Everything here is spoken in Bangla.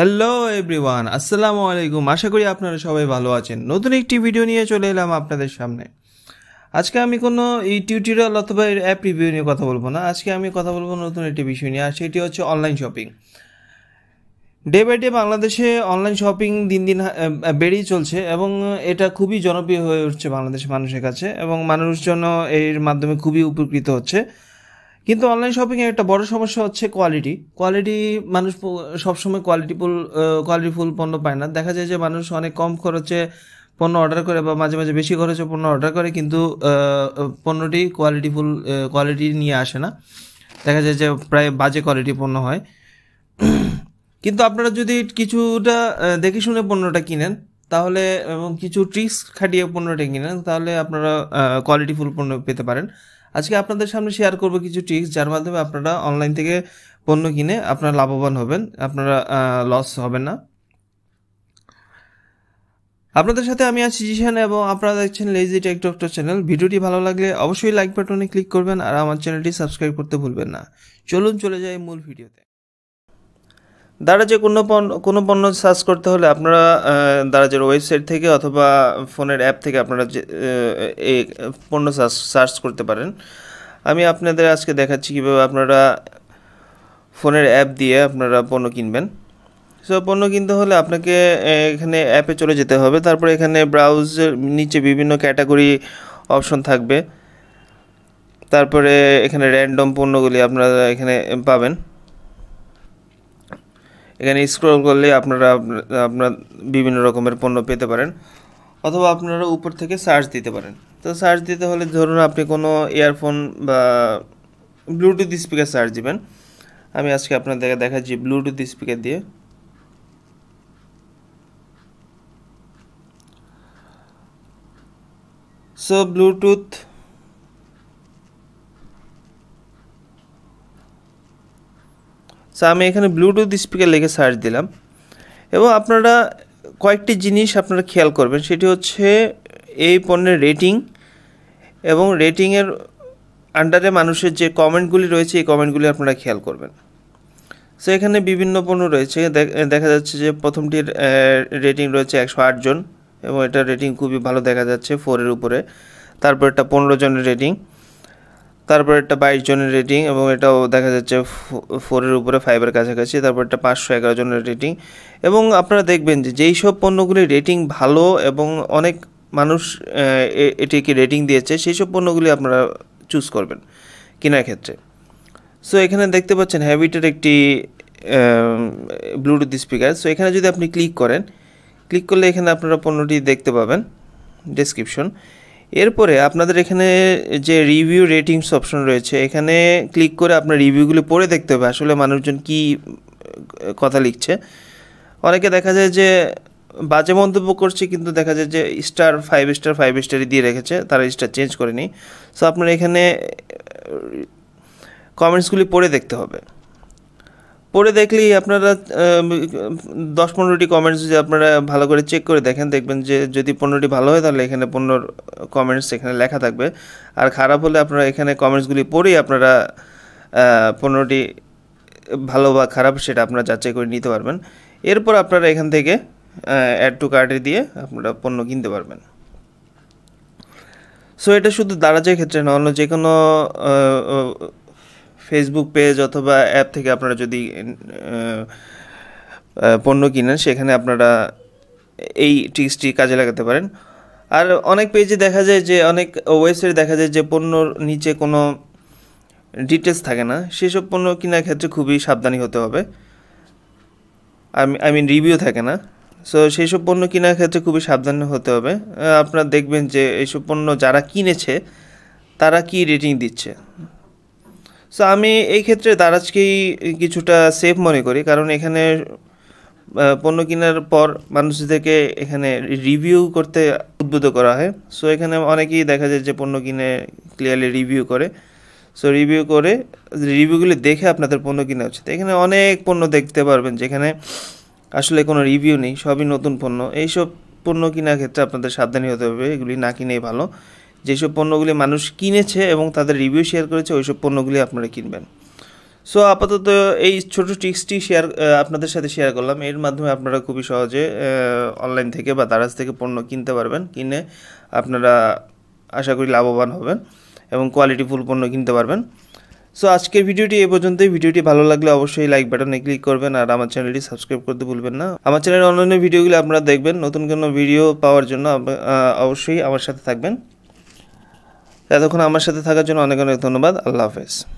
হ্যালো এভরিওয়ান আসসালামু আলাইকুম আশা করি আপনারা সবাই ভালো আছেন নতুন একটি ভিডিও নিয়ে চলে এলাম আপনাদের সামনে আজকে আমি কোনো এই টিউটোরিয়াল অথবা অ্যাপ রিভিউ নিয়ে কথা বলবো না আজকে আমি কথা বলবো নতুন একটি বিষয় নিয়ে আর সেটি হচ্ছে online shopping day by day বাংলাদেশে অনলাইন শপিং দিন দিন বেড়েই চলছে এবং এটা খুবই জনপ্রিয় হয়ে উঠছে বাংলাদেশের মানুষের কাছে এবং মানুষজন এর মাধ্যমে খুবই উপকৃত হচ্ছে কিন্তু অনলাইন শপিংয়ে একটা বড় সমস্যা হচ্ছে কোয়ালিটি কোয়ালিটি মানুষ সবসময় কোয়ালিটিফুল কোয়ালিটিফুল পণ্য পায় না দেখা যায় যে মানুষ অনেক কম খরচে পণ্য অর্ডার করে বা মাঝে মাঝে বেশি খরচে পণ্য অর্ডার করে কিন্তু পণ্যটি কোয়ালিটিফুল কোয়ালিটি নিয়ে আসে না দেখা যায় যে প্রায় বাজে কোয়ালিটি পণ্য হয় কিন্তু আপনারা যদি কিছুটা দেখে শুনে পণ্যটা কিনেন তাহলে এবং কিছু ট্রিক্স খাটিয়ে পণ্যটা কিনেন তাহলে আপনারা কোয়ালিটিফুল পণ্য পেতে পারেন আজকে আপনাদের সামনে শেয়ার করব কিছু টিপস যার মাধ্যমে আপনারা অনলাইন থেকে পণ্য কিনে আপনারা লাভবান হবেন আপনারা লস হবেন না আপনাদের সাথে আমি আছি জিশান এবং আপনারা দেখছেন লেজি টেক ডক্টর চ্যানেল ভিডিওটি ভালো লাগলে অবশ্যই লাইক বাটনে ক্লিক করবেন আর আমার চ্যানেলটি সাবস্ক্রাইব করতে ভুলবেন না চলুন চলে যাই মূল ভিডিওতে দ্বারা যে কোনো পণ্য কোনো পণ্য সার্চ করতে হলে আপনারা দারাজের ওয়েবসাইট থেকে অথবা ফোনের অ্যাপ থেকে আপনারা যে এই পণ্য সার্চ করতে পারেন আমি আপনাদের আজকে দেখাচ্ছি কীভাবে আপনারা ফোনের অ্যাপ দিয়ে আপনারা পণ্য কিনবেন সো পণ্য কিনতে হলে আপনাকে এখানে অ্যাপে চলে যেতে হবে তারপরে এখানে ব্রাউজের নিচে বিভিন্ন ক্যাটাগরি অপশন থাকবে তারপরে এখানে র্যান্ডম পণ্যগুলি আপনারা এখানে পাবেন এখানে স্ক্রল করলে আপনারা আপনার বিভিন্ন রকমের পণ্য পেতে পারেন অথবা আপনারা উপর থেকে সার্চ দিতে পারেন তো সার্চ দিতে হলে ধরুন আপনি কোনো ইয়ারফোন বা ব্লুটুথ স্পিকার সার্চ দিবেন আমি আজকে আপনাদেরকে দেখাচ্ছি ব্লুটুথ স্পিকার দিয়ে সো ব্লুটুথ সো আমি এখানে ব্লুটুথ স্পিকার লিখে সার্চ দিলাম এবং আপনারা কয়েকটি জিনিস আপনারা খেয়াল করবেন সেটি হচ্ছে এই পণ্যের রেটিং এবং রেটিংয়ের আন্ডারে মানুষের যে কমেন্টগুলি রয়েছে এই কমেন্টগুলি আপনারা খেয়াল করবেন সো এখানে বিভিন্ন পণ্য রয়েছে দেখা যাচ্ছে যে প্রথমটির রেটিং রয়েছে একশো জন এবং এটার রেটিং খুবই ভালো দেখা যাচ্ছে ফোরের উপরে তারপর এটা পনেরো জনের রেটিং তারপর একটা বাইশ জনের রেটিং এবং এটাও দেখা যাচ্ছে ফোরের উপরে ফাইভের কাছাকাছি তারপর একটা পাঁচশো এগারো জনের রেটিং এবং আপনারা দেখবেন যে যেই সব পণ্যগুলি রেটিং ভালো এবং অনেক মানুষ এটিকে রেটিং দিয়েছে সেই সব পণ্যগুলি আপনারা চুজ করবেন কেনার ক্ষেত্রে সো এখানে দেখতে পাচ্ছেন হ্যাবিটের একটি ব্লুটুথ স্পিকার সো এখানে যদি আপনি ক্লিক করেন ক্লিক করলে এখানে আপনারা পণ্যটি দেখতে পাবেন ডেসক্রিপশন এরপরে আপনাদের এখানে যে রিভিউ রেটিংস অপশন রয়েছে এখানে ক্লিক করে আপনার রিভিউগুলো পড়ে দেখতে হবে আসলে মানুষজন কি কথা লিখছে অনেকে দেখা যায় যে বাজে মন্তব্য করছে কিন্তু দেখা যায় যে স্টার ফাইভ স্টার ফাইভ স্টারই দিয়ে রেখেছে তারা স্টার চেঞ্জ করেনি সো আপনার এখানে কমেন্টসগুলি পড়ে দেখতে হবে পড়ে দেখলেই আপনারা দশ পনেরোটি কমেন্টস যদি আপনারা ভালো করে চেক করে দেখেন দেখবেন যে যদি পনেরোটি ভালো হয় তাহলে এখানে পনেরোর কমেন্টস এখানে লেখা থাকবে আর খারাপ হলে আপনারা এখানে কমেন্টসগুলি পড়েই আপনারা পনেরোটি ভালো বা খারাপ সেটা আপনারা যাচাই করে নিতে পারবেন এরপর আপনারা এখান থেকে অ্যাড টু কার্টে দিয়ে আপনারা পণ্য কিনতে পারবেন সো এটা শুধু দারাজের ক্ষেত্রে না অন্য যে কোনো ফেসবুক পেজ অথবা অ্যাপ থেকে আপনারা যদি পণ্য কিনেন সেখানে আপনারা এই ট্রিক্সটি কাজে লাগাতে পারেন আর অনেক পেজে দেখা যায় যে অনেক ওয়েবসাইটে দেখা যায় যে পণ্যর নিচে কোনো ডিটেলস থাকে না সেসব পণ্য কেনার ক্ষেত্রে খুবই সাবধানী হতে হবে আমি আই মিন রিভিউ থাকে না সো সেই সব পণ্য কেনার ক্ষেত্রে খুবই সাবধান হতে হবে আপনারা দেখবেন যে এইসব পণ্য যারা কিনেছে তারা কি রেটিং দিচ্ছে সো আমি এই ক্ষেত্রে দারাজকেই কিছুটা সেফ মনে করি কারণ এখানে পণ্য কেনার পর মানুষদেরকে এখানে রিভিউ করতে উদ্বুদ্ধ করা হয় সো এখানে অনেকেই দেখা যায় যে পণ্য কিনে ক্লিয়ারলি রিভিউ করে সো রিভিউ করে রিভিউগুলি দেখে আপনাদের পণ্য কিনা উচিত এখানে অনেক পণ্য দেখতে পারবেন যেখানে আসলে কোনো রিভিউ নেই সবই নতুন পণ্য এইসব পণ্য কেনার ক্ষেত্রে আপনাদের সাবধানী হতে হবে এগুলি না কিনেই ভালো যেসব পণ্যগুলি মানুষ কিনেছে এবং তাদের রিভিউ শেয়ার করেছে ওই সব পণ্যগুলি আপনারা কিনবেন সো আপাতত এই ছোটো টিক্সটি শেয়ার আপনাদের সাথে শেয়ার করলাম এর মাধ্যমে আপনারা খুবই সহজে অনলাইন থেকে বা দারাজ থেকে পণ্য কিনতে পারবেন কিনে আপনারা আশা করি লাভবান হবেন এবং কোয়ালিটি ফুল পণ্য কিনতে পারবেন সো আজকের ভিডিওটি এ পর্যন্তই ভিডিওটি ভালো লাগলে অবশ্যই লাইক বাটনে ক্লিক করবেন আর আমার চ্যানেলটি সাবস্ক্রাইব করতে ভুলবেন না আমার চ্যানেলের অন্যান্য ভিডিওগুলি আপনারা দেখবেন নতুন কোনো ভিডিও পাওয়ার জন্য অবশ্যই আমার সাথে থাকবেন এতক্ষণ আমার সাথে থাকার জন্য অনেক অনেক ধন্যবাদ আল্লাহ হাফেজ